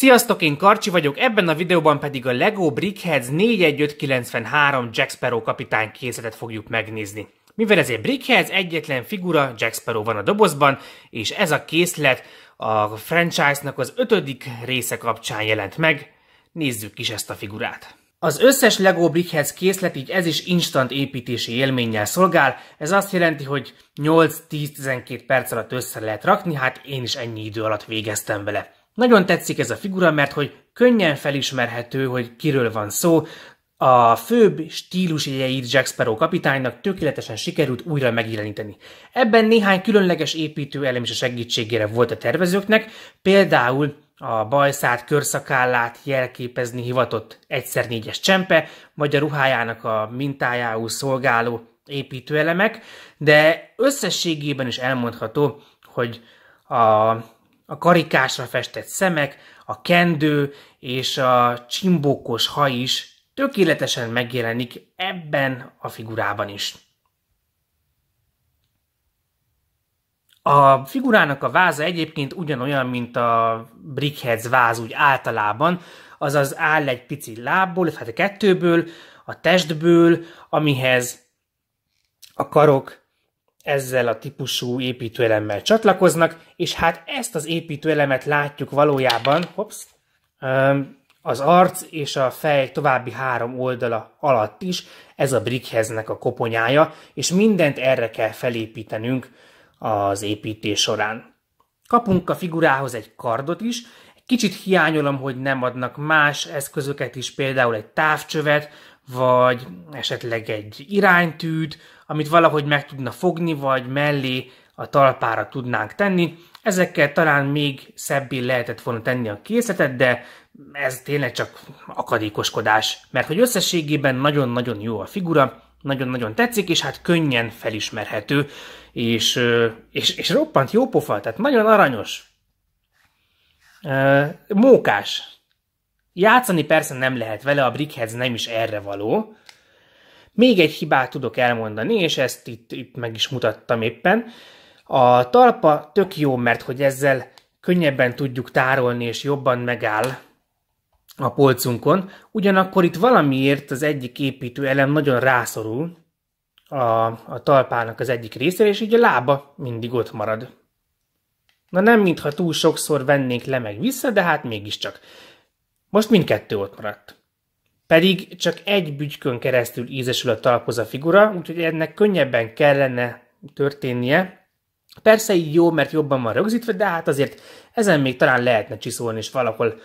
Sziasztok, én Karcsi vagyok, ebben a videóban pedig a LEGO Brickheads 41593 Jack Sparrow kapitány készletet fogjuk megnézni. Mivel ez egy Brickheads, egyetlen figura, Jack Sparrow van a dobozban, és ez a készlet a franchise-nak az ötödik része kapcsán jelent meg. Nézzük is ezt a figurát. Az összes LEGO Brickheads készlet így ez is instant építési élménnyel szolgál, ez azt jelenti, hogy 8-10-12 perc alatt össze lehet rakni, hát én is ennyi idő alatt végeztem vele. Nagyon tetszik ez a figura, mert hogy könnyen felismerhető, hogy kiről van szó, a főbb stílusjegyeit Jack Sparrow kapitánynak tökéletesen sikerült újra megjeleníteni. Ebben néhány különleges építő elem is a segítségére volt a tervezőknek, például a bajszát, körszakállát jelképezni hivatott egyszer négyes csempe, vagy a ruhájának a mintájául szolgáló építőelemek, de összességében is elmondható, hogy a a karikásra festett szemek, a kendő és a csimbókos haj is tökéletesen megjelenik ebben a figurában is. A figurának a váza egyébként ugyanolyan, mint a Brickheads váz úgy általában, azaz áll egy pici lábból, tehát a kettőből, a testből, amihez a karok ezzel a típusú építőelemmel csatlakoznak, és hát ezt az építőelemet látjuk valójában hopsz, az arc és a fej további három oldala alatt is, ez a brickheznek a koponyája, és mindent erre kell felépítenünk az építés során. Kapunk a figurához egy kardot is, Kicsit hiányolom, hogy nem adnak más eszközöket is, például egy távcsövet, vagy esetleg egy iránytűt, amit valahogy meg tudna fogni, vagy mellé a talpára tudnánk tenni. Ezekkel talán még szebbé lehetett volna tenni a készletet, de ez tényleg csak akadékoskodás, mert hogy összességében nagyon-nagyon jó a figura, nagyon-nagyon tetszik, és hát könnyen felismerhető, és, és, és roppant jó pofa, tehát nagyon aranyos. Mókás, Játszani persze nem lehet vele, a Brickheads nem is erre való. Még egy hibát tudok elmondani, és ezt itt, itt meg is mutattam éppen. A talpa tök jó, mert hogy ezzel könnyebben tudjuk tárolni, és jobban megáll a polcunkon. Ugyanakkor itt valamiért az egyik építő elem nagyon rászorul a, a talpának az egyik részére, és így a lába mindig ott marad. Na nem, mintha túl sokszor vennénk le meg vissza, de hát mégiscsak. Most mindkettő ott maradt. Pedig csak egy bügykön keresztül a talpoz a figura, úgyhogy ennek könnyebben kellene történnie. Persze így jó, mert jobban van rögzítve, de hát azért ezen még talán lehetne csiszolni, és valahol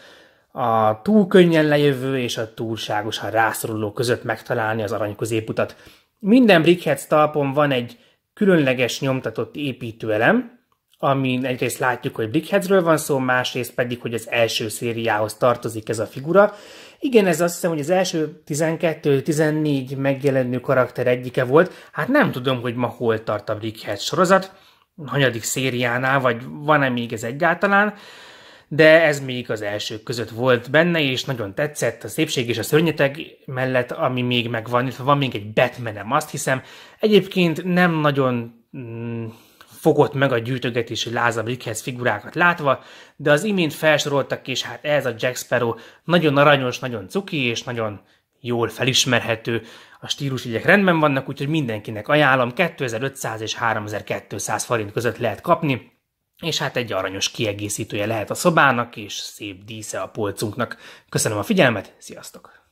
a túl könnyen lejövő és a túlságosan rászoruló között megtalálni az arany középutat. Minden Brickheads talpon van egy különleges nyomtatott építőelem, amin egyrészt látjuk, hogy Brickheadsről van szó, másrészt pedig, hogy az első szériához tartozik ez a figura. Igen, ez azt hiszem, hogy az első 12-14 megjelenő karakter egyike volt. Hát nem tudom, hogy ma hol tart a Brickhead sorozat, hanyadik szériánál, vagy van-e még ez egyáltalán, de ez még az első között volt benne, és nagyon tetszett a szépség és a szörnyeteg mellett, ami még megvan, itt van még egy batman azt hiszem. Egyébként nem nagyon mm, fogott meg a gyűjtögetési lázam Rickhez figurákat látva, de az imént felsoroltak, és hát ez a Jack Sparrow nagyon aranyos, nagyon cuki, és nagyon jól felismerhető. A stílusügyek rendben vannak, úgyhogy mindenkinek ajánlom, 2500 és 3200 forint között lehet kapni, és hát egy aranyos kiegészítője lehet a szobának, és szép dísze a polcunknak. Köszönöm a figyelmet, sziasztok!